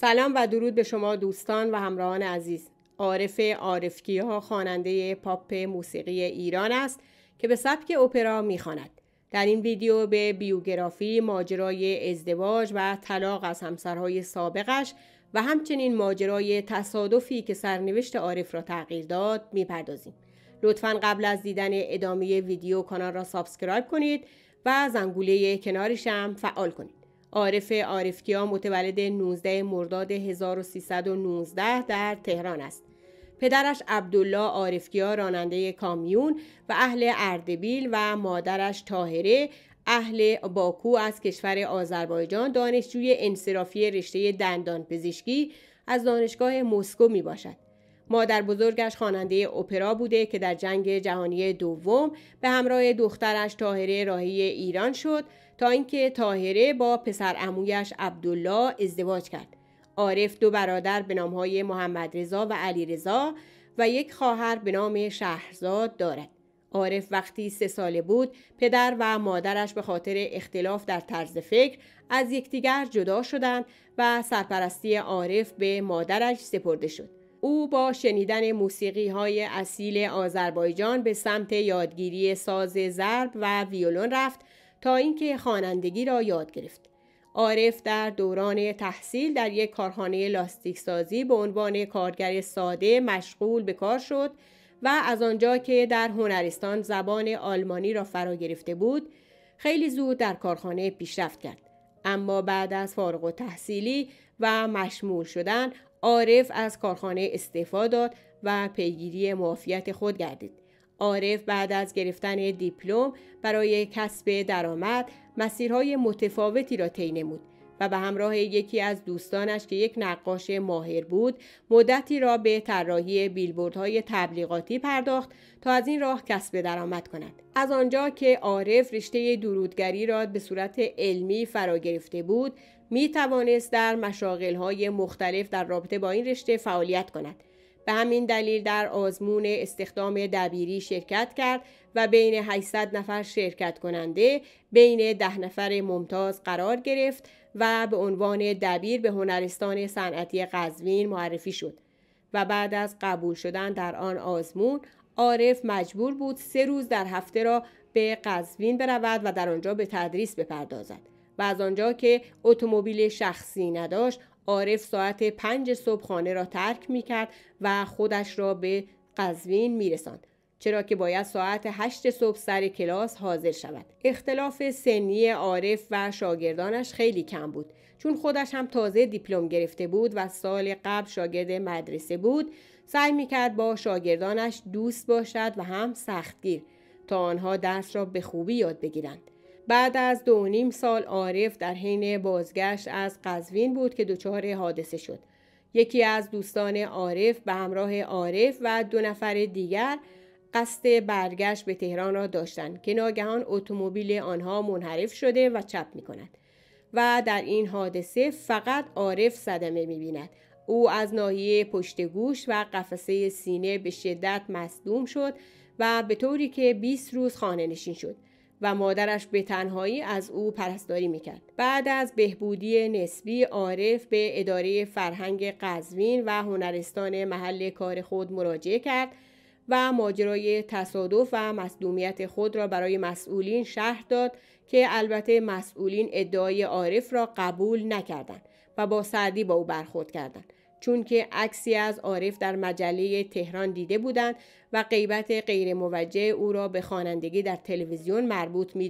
سلام و درود به شما دوستان و همراهان عزیز عارف عارفکی ها خواننده پاپ موسیقی ایران است که به سبک اپرا میخواند در این ویدیو به بیوگرافی ماجرای ازدواج و طلاق از همسرهای سابقش و همچنین ماجرای تصادفی که سرنوشت عارف را تغییر داد میپردازیم لطفا قبل از دیدن ادامه ویدیو کانال را سابسکرایب کنید و زنگوله کنارش هم فعال کنید عارف عارفکیا متولد 19 مرداد 1319 در تهران است. پدرش عبدالله عارفکیا راننده کامیون و اهل اردبیل و مادرش تاهره اهل باکو از کشور آذربایجان دانشجوی انصرافی رشته دندان پزشکی از دانشگاه مسکو می باشد. مادر بزرگش خواننده اپرا بوده که در جنگ جهانی دوم به همراه دخترش تاهره راهی ایران شد تا اینکه تاهره با پسر امویش عبدالله ازدواج کرد. عارف دو برادر به نامهای محمد رضا و علی رضا و یک خواهر به نام شهرزاد دارد. عارف وقتی سه ساله بود پدر و مادرش به خاطر اختلاف در طرز فکر از یکدیگر جدا شدند و سرپرستی عارف به مادرش سپرده شد او با شنیدن موسیقی های اصیل آذربایجان به سمت یادگیری ساز ضرب و ویولون رفت تا اینکه خوانندگی را یاد گرفت. عارف در دوران تحصیل در یک کارخانه لاستیک سازی به عنوان کارگر ساده مشغول به کار شد و از آنجا که در هنرستان زبان آلمانی را فرا گرفته بود خیلی زود در کارخانه پیشرفت کرد اما بعد از فارغ و تحصیلی و مشمول شدن عارف از کارخانه استعفا داد و پیگیری معافیت خود گردید. عارف بعد از گرفتن دیپلم برای کسب درآمد مسیرهای متفاوتی را طی نمود و به همراه یکی از دوستانش که یک نقاش ماهر بود مدتی را به طراحی بیلبوردهای تبلیغاتی پرداخت تا از این راه کسب درآمد کند از آنجا که عارف رشته درودگری را به صورت علمی فرا گرفته بود می توانست در مشاغل های مختلف در رابطه با این رشته فعالیت کند. به همین دلیل در آزمون استخدام دبیری شرکت کرد و بین 800 نفر شرکت کننده بین 10 نفر ممتاز قرار گرفت و به عنوان دبیر به هنرستان صنعتی قزوین معرفی شد و بعد از قبول شدن در آن آزمون عارف مجبور بود سه روز در هفته را به قزوین برود و در آنجا به تدریس بپردازد و از آنجا که اتومبیل شخصی نداشت عارف ساعت پنج صبح خانه را ترک می کرد و خودش را به قزوین می رسند. چرا که باید ساعت هشت صبح سر کلاس حاضر شود. اختلاف سنی عارف و شاگردانش خیلی کم بود. چون خودش هم تازه دیپلم گرفته بود و سال قبل شاگرد مدرسه بود، سعی میکرد با شاگردانش دوست باشد و هم سختگیر تا آنها درس را به خوبی یاد بگیرند. بعد از دو نیم سال عارف در حین بازگشت از قزوین بود که دچار حادثه شد یکی از دوستان عارف به همراه عارف و دو نفر دیگر قصد برگشت به تهران را داشتند که ناگهان اتومبیل آنها منحرف شده و چپ می کند و در این حادثه فقط عارف صدمه می بیند او از ناحیه پشت گوش و قفسه سینه به شدت مصدوم شد و به طوری که 20 روز خانه نشین شد و مادرش به تنهایی از او پرستاری میکرد. بعد از بهبودی نسبی عارف به اداره فرهنگ قزوین و هنرستان محل کار خود مراجعه کرد و ماجرای تصادف و مصدومیت خود را برای مسئولین شهر داد که البته مسئولین ادعای عارف را قبول نکردند و با سردی با او برخورد کردند چون که عکسی از عارف در مجله تهران دیده بودند و غیبت غیر موجه او را به خوانندگی در تلویزیون مربوط می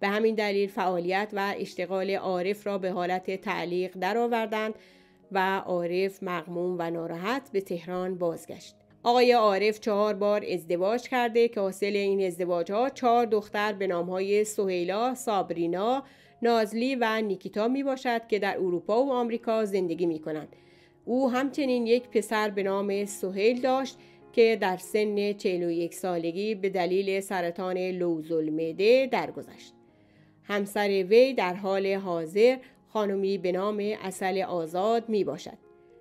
به همین دلیل فعالیت و اشتغال عارف را به حالت تعلیق درآوردند و عارف مغموم و ناراحت به تهران بازگشت. آقای عارف چهار بار ازدواج کرده که حاصل این ازدواج ها چهار دختر به نام های سهیلا، سابرینا، نازلی و نیکیتا می باشد که در اروپا و آمریکا زندگی می او همچنین یک پسر به نام سهیل داشت که در سن 41 سالگی به دلیل سرطان لوزالمعده درگذشت. همسر وی در حال حاضر خانمی به نام اصل آزاد می باشد.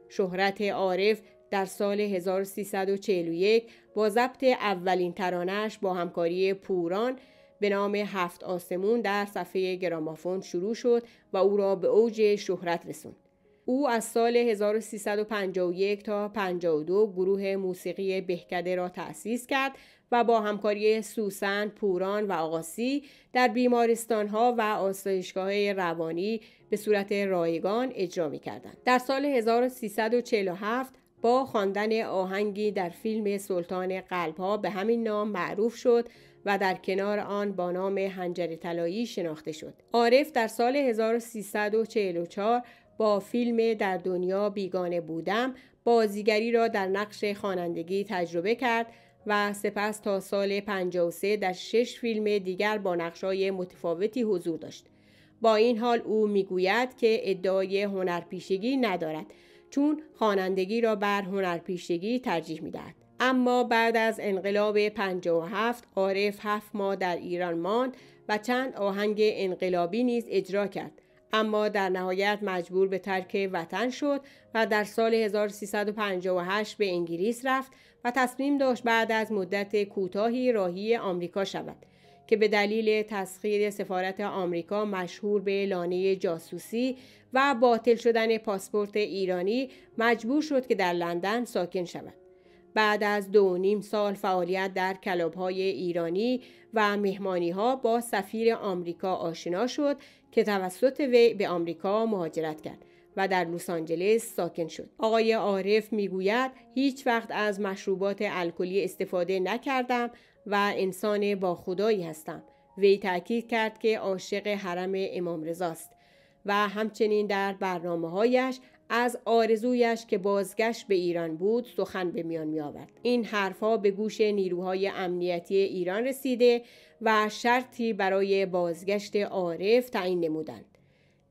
شهرت عارف در سال 1341 با ضبط اولین ترانش با همکاری پوران به نام هفت آسمون در صفحه گرامافون شروع شد و او را به اوج شهرت رسوند. او از سال 1351 تا 52 گروه موسیقی بهکده را تأسیس کرد و با همکاری سوسن، پوران و آقاسی در بیمارستانها و آسایشگاه روانی به صورت رایگان اجرا می کردن. در سال 1347 با خواندن آهنگی در فیلم سلطان قلبها به همین نام معروف شد و در کنار آن با نام هنجر طلایی شناخته شد. عارف در سال 1344 با فیلم در دنیا بیگانه بودم بازیگری را در نقش خوانندگی تجربه کرد و سپس تا سال 53 در شش فیلم دیگر با نقشای متفاوتی حضور داشت. با این حال او میگوید که ادعای هنرپیشگی ندارد چون خوانندگی را بر هنرپیشگی ترجیح میدهد اما بعد از انقلاب 57 عارف هفت ماه در ایران ماند و چند آهنگ انقلابی نیز اجرا کرد اما در نهایت مجبور به ترک وطن شد و در سال 1358 به انگلیس رفت و تصمیم داشت بعد از مدت کوتاهی راهی آمریکا شود که به دلیل تسخیر سفارت آمریکا مشهور به لانه جاسوسی و باطل شدن پاسپورت ایرانی مجبور شد که در لندن ساکن شود بعد از دو نیم سال فعالیت در های ایرانی و مهمانی ها با سفیر آمریکا آشنا شد که توسط وی به آمریکا مهاجرت کرد و در لس آنجلس ساکن شد. آقای عارف میگوید هیچ وقت از مشروبات الکلی استفاده نکردم و انسان با خدایی هستم. وی تاکید کرد که عاشق حرم امام رضاست و همچنین در برنامه هایش از آرزویش که بازگشت به ایران بود سخن به میان می آورد. این حرفها به گوش نیروهای امنیتی ایران رسیده و شرطی برای بازگشت عارف تعیین نمودند.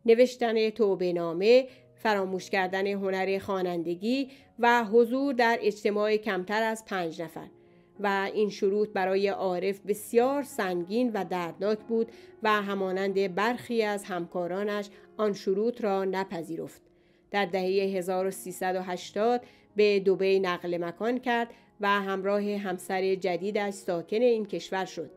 نوشتن توبه نامه، فراموش کردن هنر خوانندگی و حضور در اجتماع کمتر از پنج نفر و این شروط برای عارف بسیار سنگین و دردناک بود و همانند برخی از همکارانش آن شروط را نپذیرفت. در دهه 1380 به دوبه نقل مکان کرد و همراه همسر جدیدش ساکن این کشور شد.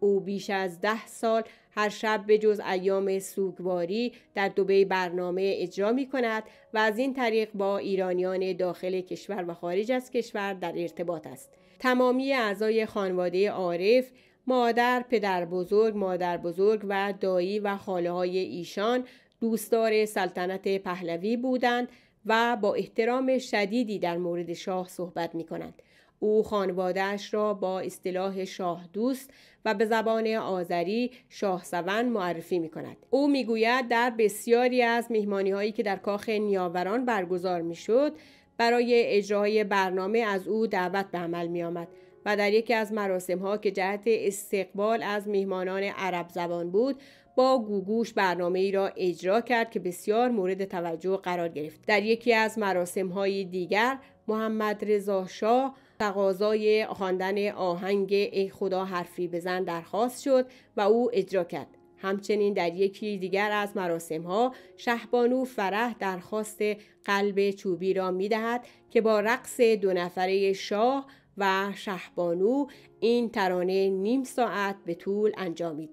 او بیش از ده سال هر شب به جز ایام سوگواری در دوبه برنامه اجرا می کند و از این طریق با ایرانیان داخل کشور و خارج از کشور در ارتباط است. تمامی اعضای خانواده عارف مادر، پدر بزرگ، مادر بزرگ و دایی و خاله های ایشان دوستدار سلطنت پهلوی بودند و با احترام شدیدی در مورد شاه صحبت می کنند. او خانوادهش را با اصطلاح شاه دوست و به زبان آذری شاه سون معرفی می کند. او میگوید در بسیاری از مهمانی هایی که در کاخ نیاوران برگزار می شد برای اجرای برنامه از او دعوت به عمل می آمد و در یکی از مراسم ها که جهت استقبال از مهمانان عرب زبان بود با گوگوش برنامه ای را اجرا کرد که بسیار مورد توجه قرار گرفت در یکی از مراسم های دیگر محمد رضا شاه تقاضای خواندن آهنگ ای خدا حرفی بزن درخواست شد و او اجرا کرد همچنین در یکی دیگر از مراسم ها شهبانو فرح درخواست قلب چوبی را می دهد که با رقص دو نفره شاه و شهبانو این ترانه نیم ساعت به طول انجامید.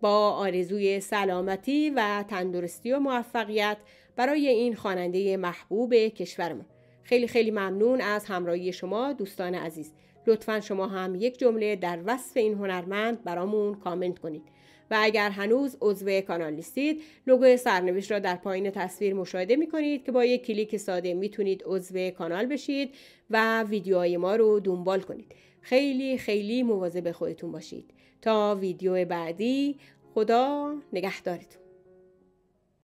با آرزوی سلامتی و تندرستی و موفقیت برای این خواننده محبوب کشورمون خیلی خیلی ممنون از همراهی شما دوستان عزیز لطفا شما هم یک جمله در وصف این هنرمند برامون کامنت کنید و اگر هنوز عضو کانال نیستید لوگو سرنوشت را در پایین تصویر مشاهده می کنید که با یک کلیک ساده میتونید عضو کانال بشید و ویدیوهای ما رو دنبال کنید خیلی خیلی مواظب خودتون باشید تا ویدیو بعدی خدا نگهدارتون